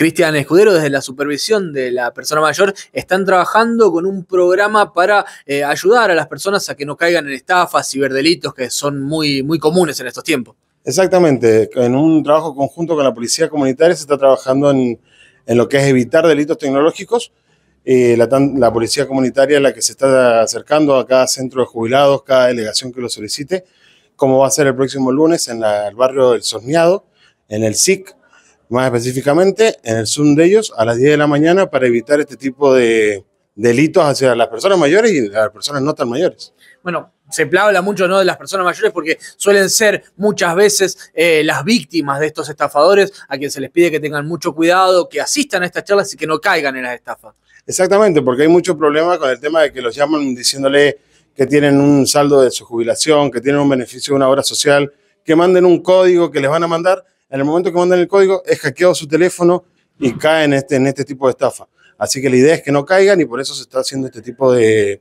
Cristian Escudero, desde la supervisión de la persona mayor, están trabajando con un programa para eh, ayudar a las personas a que no caigan en estafas, ciberdelitos, que son muy, muy comunes en estos tiempos. Exactamente, en un trabajo conjunto con la policía comunitaria se está trabajando en, lo que es evitar delitos tecnológicos. Eh, la, policía comunitaria es la que se está acercando a cada centro de jubilados, cada delegación que lo solicite, como va a ser el próximo lunes en el barrio del Sosneado, en el SIC, más específicamente en el Zoom de ellos a las 10 de la mañana para evitar este tipo de delitos hacia las personas mayores y las personas no tan mayores. Bueno, se habla mucho ¿no? de las personas mayores porque suelen ser muchas veces eh, las víctimas de estos estafadores a quienes se les pide que tengan mucho cuidado, que asistan a estas charlas y que no caigan en las estafas. Exactamente, porque hay mucho problema con el tema de que los llaman diciéndole que tienen un saldo de su jubilación, que tienen un beneficio de una obra social, que manden un código que les van a mandar en el momento que mandan el código es hackeado su teléfono y cae en este, en este tipo de estafa. Así que la idea es que no caigan y por eso se está haciendo este tipo de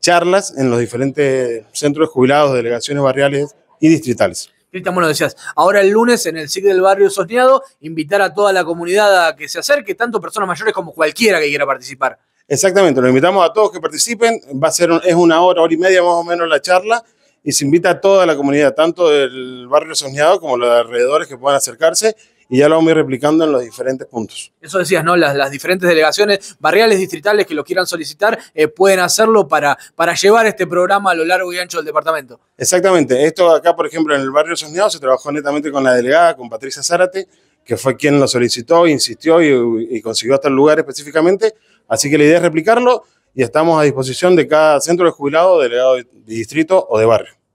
charlas en los diferentes centros de jubilados, delegaciones barriales y distritales. Cristian, bueno, decías, ahora el lunes en el SIC del barrio Sosneado, invitar a toda la comunidad a que se acerque, tanto personas mayores como cualquiera que quiera participar. Exactamente, lo invitamos a todos que participen, va a ser, es una hora, hora y media más o menos la charla, y se invita a toda la comunidad, tanto del barrio Soñado como los alrededores que puedan acercarse y ya lo vamos a ir replicando en los diferentes puntos. Eso decías, ¿no? Las, diferentes delegaciones barriales, distritales que lo quieran solicitar eh, pueden hacerlo para, para llevar este programa a lo largo y ancho del departamento. Exactamente. Esto acá, por ejemplo, en el barrio Soñado se trabajó netamente con la delegada, con Patricia Zárate, que fue quien lo solicitó, insistió y, y consiguió hasta el lugar específicamente. Así que la idea es replicarlo y estamos a disposición de cada centro de jubilado, delegado de distrito o de barrio.